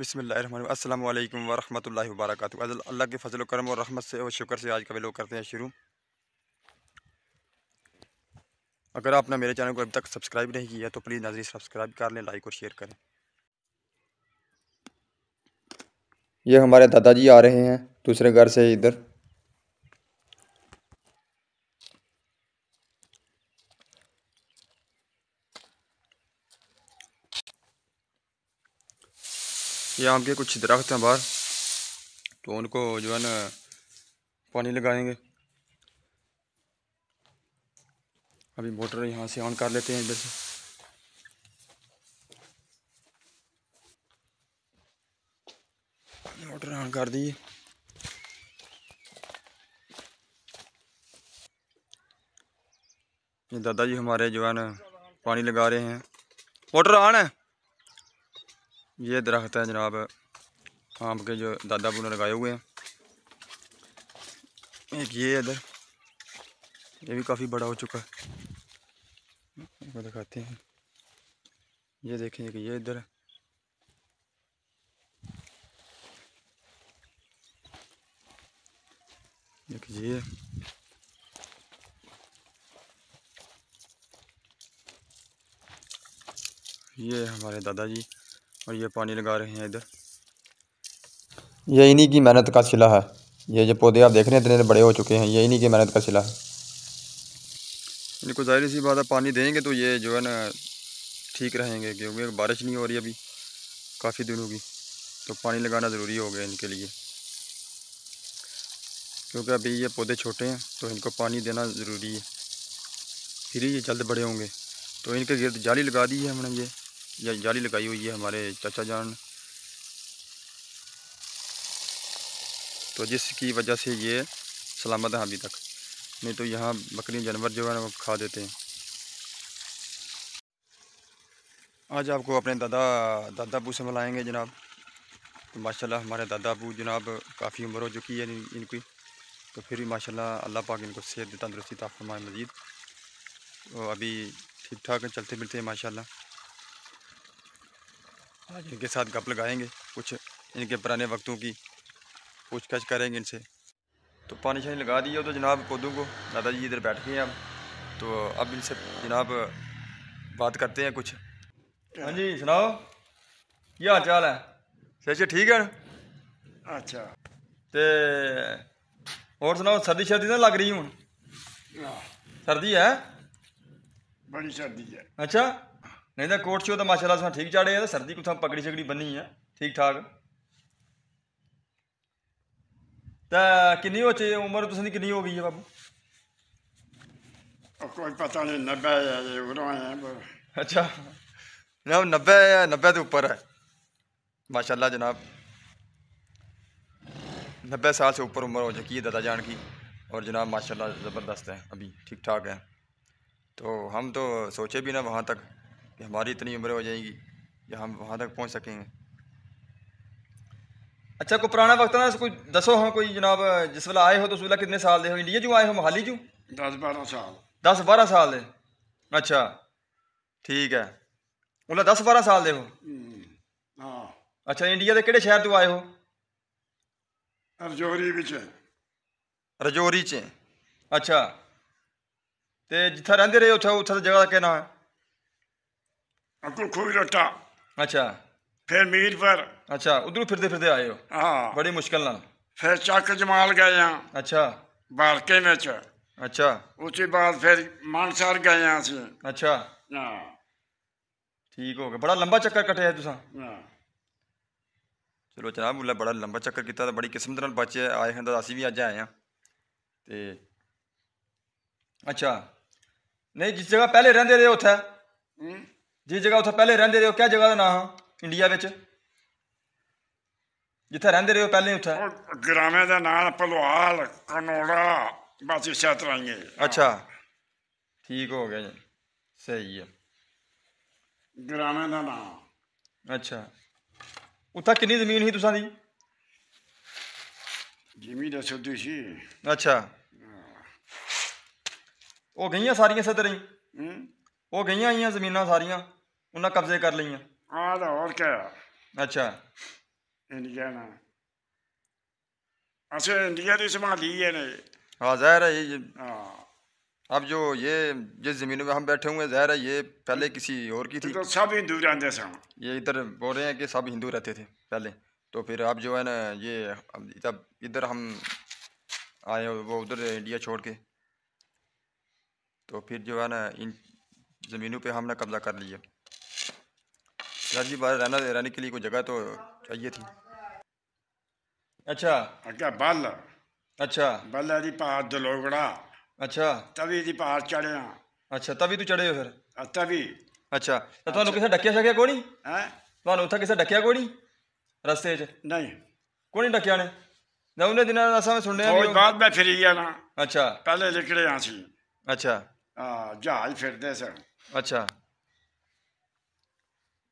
बसमिल अल्लाम वरहमल वबरक अल्लाह के फजल करम और रहमत से और शुक्र से आज का लोग करते हैं शुरू अगर आपने मेरे चैनल को अभी तक सब्सक्राइब नहीं किया तो प्लीज़ नज़री सब्सक्राइब कर लें लाइक और शेयर करें ये हमारे दादाजी आ रहे हैं दूसरे घर से इधर ये आम के कुछ दरख्त हैं बाहर तो उनको जो है ना पानी लगाएंगे अभी मोटर यहाँ से ऑन कर लेते हैं इधर से मोटर ऑन कर दी ये दादाजी हमारे जो है ना पानी लगा रहे हैं मोटर ऑन है ये दरख्त है जनाब आम के जो दादा अबू लगाए हुए हैं एक ये इधर ये भी काफ़ी बड़ा हो चुका है दिखाते हैं ये देखें कि ये इधर देखिए ये ये हमारे दादाजी और ये पानी लगा रहे हैं इधर ये इन्हीं की मेहनत का सिला है ये जो पौधे आप देख रहे हैं इतने बड़े हो चुके हैं ये इन्हीं की मेहनत का सिला है इनको जाहिर सी बात है पानी देंगे तो ये जो है ना ठीक रहेंगे क्योंकि बारिश नहीं हो रही अभी काफ़ी दिन होगी तो पानी लगाना ज़रूरी हो गया इनके लिए क्योंकि अभी ये पौधे छोटे हैं तो इनको पानी देना ज़रूरी है फिर ये जल्द बड़े होंगे तो इनके गिरद जाली लगा दी है हमने ये या जाली लगाई हुई है हमारे चाचा जान तो जिसकी वजह से ये सलामत है अभी तक नहीं तो यहाँ बकरी जानवर जो है ना वो खा देते हैं आज आपको अपने दादा दादा अबू से मिलाएंगे जनाब तो माशाल्लाह हमारे दादा अबू जनाब काफ़ी उम्र हो चुकी है इनकी तो फिर भी माशाल्लाह अल्लाह पाक इनको सेहत तंदरुस्ती ताफ़रमाए मज़ीद तो अभी ठीक ठाक चलते मिलते हैं माशाल्लाह आज इनके साथ गप लगाएंगे कुछ इनके पुराने वक्तों की पूछताछ करेंगे इनसे तो पानी शानी लगा दिया तो जनाब पौधों को दादाजी इधर बैठ गए अब तो अब इनसे जनाब बात करते हैं कुछ हाँ जी सुनाओ क्या हाल चाल है सच ठीक है अच्छा ते और सुनाओ सर्दी शर्दी तो ना लग रही हूँ सर्दी है बड़ी सर्दी है अच्छा नहीं तो कोट छो तो माशाला ठीक चाड़े है तो सर्दी कुछ पकड़ी शकड़ी बनी है ठीक ठाक तो किन्नी हो चाहिए उम्र तुम तो किन्नी हो गई है बाबू कोई पता नहीं नब्बे अच्छा जनाब नब्बे नब्बे तो ऊपर है माशाल्लाह जनाब नब्बे साल से ऊपर उम्र हो चुकी है दादा जान की और जनाब माशाल्लाह ज़बरदस्त है अभी ठीक ठाक है तो हम तो सोचे भी ना वहाँ तक कि हमारी इतनी उम्र हो जाएगी या हम वहाँ तक पहुँच सकेंगे अच्छा कोई पुराना वक्त ना कोई दसो हाँ कोई जनाब जिस वाला आए हो तो उस वाला कितने साल दे हो इंडिया जो आए हो मोहाली जो दस बारह साल दस बारह साल दे अच्छा ठीक है उला दस बारह साल दे हो हम्म, हाँ। अच्छा इंडिया के किहड़े शहर तो आए हो रजौरी ਵਿੱਚ ਰਜੌਰੀ ਚ ਅੱਛਾ ਤੇ ਜਿੱਥੇ ਰਹਿੰਦੇ ਰਹੇ ਉੱਥੇ ਉੱਥੇ ਦੀ ਜਗ੍ਹਾ ਦਾ ਕੀ अगू खोई रोटा अच्छा फिर मीर पर अच्छा उधर फिरते फिरते आए हो हाँ बड़ी मुश्किल ना फिर चक जमाल गए हैं अच्छा बालके में अच्छा उसके बाद फिर मानसर गए हैं असं अच्छा हाँ। ठीक हो गया बड़ा लंबा चक्कर कटे कटिया तुसा हाँ। चलो जनाब मुला बड़ा लंबा चक्कर किया तो बड़ी किस्मत नाल बचे आए हैं तो असी भी अज आए हैं तो अच्छा नहीं जिस जगह पहले रेंदे रहे उत्थे हम्म। ਜਿਸ ਜਗ੍ਹਾ ਉੱਥੇ ਪਹਿਲੇ ਰਹਿੰਦੇ ਰਹੇ ਉਹ ਕਿਹੜਾ ਜਗ੍ਹਾ ਦਾ ਨਾਮ ਇੰਡੀਆ ਵਿੱਚ ਜਿੱਥੇ ਰਹਿੰਦੇ ਰਹੇ ਪਹਿਲੇ ਉੱਥੇ ਗ੍ਰਾਮਿਆਂ ਦਾ ਨਾਮ ਪਲਵਾਲ ਕਨੋੜਾ ਬਾਜੀ ਛਤਰਾਂਗੇ ਅੱਛਾ ਠੀਕ ਹੋ ਗਿਆ ਜੀ ਸਹੀ ਹੈ ਗ੍ਰਾਮਿਆਂ ਦਾ ਨਾਮ ਅੱਛਾ ਉੱਥੇ ਕਿੰਨੀ ਜ਼ਮੀਨ ਸੀ ਤੁਸਾਂ ਦੀ ਜ਼ਮੀਨ ਦਾ ਸੁੱਧੀ ਸੀ ਅੱਛਾ ਉਹ ਗਈਆਂ ਸਾਰੀਆਂ ਸਦਰਾਂ ਹੀ ਹੂੰ वो गई आई ਜ਼ਮੀਨਾਂ ਸਾਰੀਆਂ ਉਹਨਾਂ ਕਬਜ਼ੇ ਕਰ अच्छा इंडिया संभाली है हाँ है ये अब जो ये जिस ज़मीन में हम बैठे हुए हैं है ये पहले किसी और की थी तो सब हिंदू रहते थे ये इधर बोल रहे हैं कि सब हिंदू रहते थे पहले तो फिर अब जो है ना ये इधर हम आए वो उधर इंडिया छोड़ के तो फिर जो है ना ज़मीनों पर हमने कब्ज़ा कर लिया राजीव बाहर रहना रहने के लिए कोई जगह तो चाहिए थी अच्छा बल अच्छा बल अच्छा। जी पहाड़ दलोगड़ा अच्छा तभी जी पहाड़ चढ़े अच्छा तभी तू चढ़े हो फिर हाँ, तभी अच्छा तो थानू अच्छा। किसे डकिया शकिया कोनी हैं हाँ? थानू उठा किसे डकिया कोनी रस्ते च नहीं कोनी डकिया ने ना उन्हें सुनने बाद में फिर गया अच्छा पहले लिखड़े आसी अच्छा हां जहाज फिरदे सन अच्छा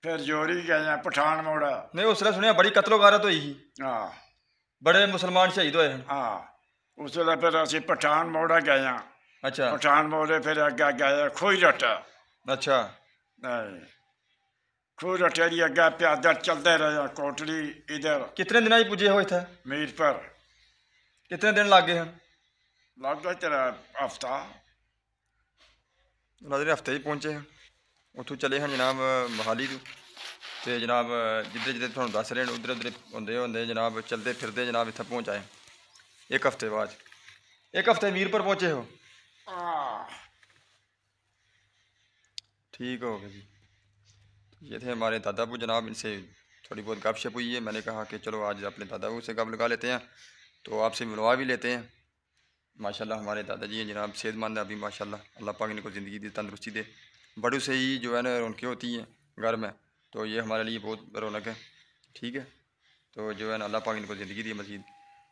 फिर जोरी गए पठान मोड़ा नहीं उसने सुनिया बड़ी कतलो गारत हुई तो ही आ, हाँ। बड़े मुसलमान शहीद हुए हाँ। उस फिर अस पठान मोड़ा गए अच्छा पठान मोड़े फिर अगे गए खोई रटा अच्छा खूह रटे जी अगे प्यादा चलते रहे कोटली इधर कितने दिन पुजे हो इत मीरपुर कितने दिन लागे हैं लागे तेरा हफ्ता नाजरे हफ्ते ही हैं उतु चले हैं जनाब मोहाली तो जनाब जिधर जिधर थोड़ा दस रहे उधर उधर होंगे होंगे जनाब चलते फिरते जनाब इतना पहुंचाए एक हफ्ते बाद एक हफ्ते मीरपुर पहुंचे हो ठीक हो गया जी ये थे हमारे दादा दादाबू जनाब इनसे थोड़ी बहुत गपशप हुई है मैंने कहा कि चलो आज अपने दादाबू से गप लगा लेते हैं तो आपसे मिलवा भी लेते हैं माशाल्लाह हमारे दादाजी हैं जनाब सेहतमंद है अभी माशाल्लाह अल्लाह पाक इनको ज़िंदगी दी तंदरुस्ती दे बड़ू से ही जो है ना रौनकें होती हैं घर में तो ये हमारे लिए बहुत रौनक है ठीक है तो जो है ना अल्लाह पाक इनको ज़िंदगी दी मजीद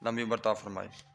लंबी उम्र ताफ़रमाए